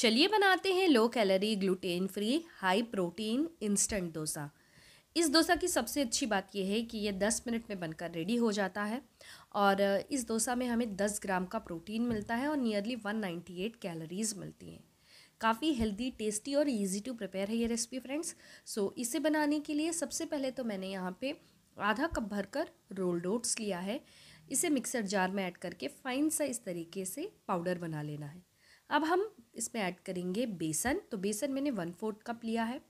चलिए बनाते हैं low calorie gluten free high protein instant dosa इस डोसा की सबसे अच्छी बात यह है कि यह दस मिनट में बनकर रेडी हो जाता है और इस डोसा में हमें दस ग्राम का प्रोटीन मिलता है और nearly one ninety eight calories मिलती हैं काफ़ी हेल्दी टेस्टी और इजी टू प्रिपेयर है ये रेसिपी फ्रेंड्स सो इसे बनाने के लिए सबसे पहले तो मैंने यहाँ पे आधा कप भरकर रोल्ड ओट्स लिया है इसे मिक्सर जार में ऐड करके फाइन सा इस तरीके से पाउडर बना लेना है अब हम इसमें ऐड करेंगे बेसन तो बेसन मैंने वन फोर्थ कप लिया है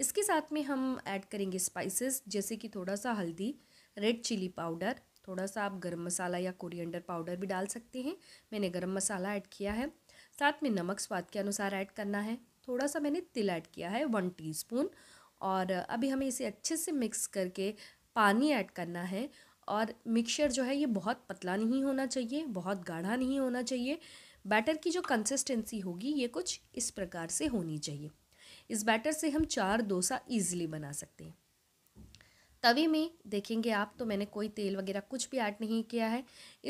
इसके साथ में हम ऐड करेंगे स्पाइसेस जैसे कि थोड़ा सा हल्दी रेड चिली पाउडर थोड़ा सा आप गरम मसाला या कोरिएंडर पाउडर भी डाल सकते हैं मैंने गरम मसाला ऐड किया है साथ में नमक स्वाद के अनुसार ऐड करना है थोड़ा सा मैंने तिल ऐड किया है वन टीस्पून और अभी हमें इसे अच्छे से मिक्स करके पानी ऐड करना है और मिक्सचर जो है ये बहुत पतला नहीं होना चाहिए बहुत गाढ़ा नहीं होना चाहिए बैटर की जो कंसिस्टेंसी होगी ये कुछ इस प्रकार से होनी चाहिए इस बैटर से हम चार डोसा ईजिली बना सकते हैं तवे में देखेंगे आप तो मैंने कोई तेल वगैरह कुछ भी ऐड नहीं किया है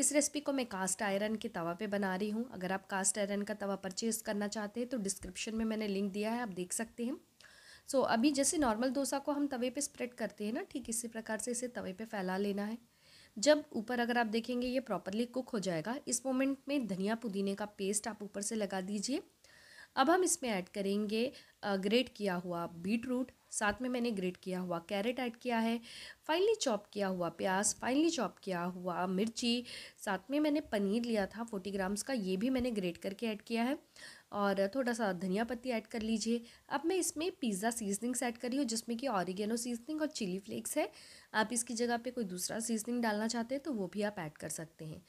इस रेसिपी को मैं कास्ट आयरन के तवा पे बना रही हूँ अगर आप कास्ट आयरन का तवा परचेज़ करना चाहते हैं तो डिस्क्रिप्शन में मैंने लिंक दिया है आप देख सकते हैं सो so, अभी जैसे नॉर्मल डोसा को हम तवे पे स्प्रेड करते हैं ना ठीक इसी प्रकार से इसे तवे पे फैला लेना है जब ऊपर अगर आप देखेंगे ये प्रॉपरली कुक हो जाएगा इस मोमेंट में धनिया पुदीने का पेस्ट आप ऊपर से लगा दीजिए अब हम इसमें ऐड करेंगे ग्रेट किया हुआ बीट रूट साथ में मैंने ग्रेट किया हुआ कैरेट ऐड किया है फाइनली चॉप किया हुआ प्याज फाइनली चॉप किया हुआ मिर्ची साथ में मैंने पनीर लिया था फोर्टी ग्राम्स का ये भी मैंने ग्रेट करके ऐड किया है और थोड़ा सा धनिया पत्ती ऐड कर लीजिए अब मैं इसमें पिज़्ज़ा सीजनिंग्स ऐड कर रही हूँ जिसमें कि ऑरिगेनो सीजनिंग और चिली फ्लेक्स है आप इसकी जगह पे कोई दूसरा सीजनिंग डालना चाहते हैं तो वो भी आप ऐड कर सकते हैं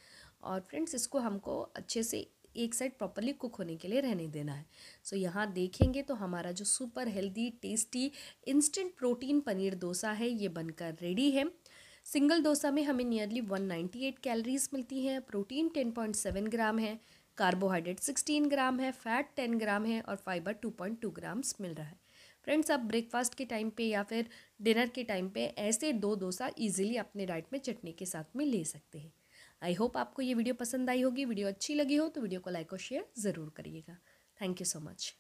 और फ्रेंड्स इसको हमको अच्छे से एक साइड प्रॉपरली कुक होने के लिए रहने देना है सो so, यहाँ देखेंगे तो हमारा जो super healthy tasty instant protein paneer dosa है ये बनकर रेडी है सिंगल डोसा में हमें नियरली 198 कैलोरीज मिलती हैं प्रोटीन 10.7 ग्राम है कार्बोहाइड्रेट 16 ग्राम है फैट 10 ग्राम है और फाइबर 2.2 ग्राम्स मिल रहा है फ्रेंड्स आप ब्रेकफास्ट के टाइम पे या फिर डिनर के टाइम पे ऐसे दो डोसा इजीली अपने डाइट में चटनी के साथ में ले सकते हैं आई होप आपको ये वीडियो पसंद आई होगी वीडियो अच्छी लगी हो तो वीडियो को लाइक और शेयर ज़रूर करिएगा थैंक यू सो मच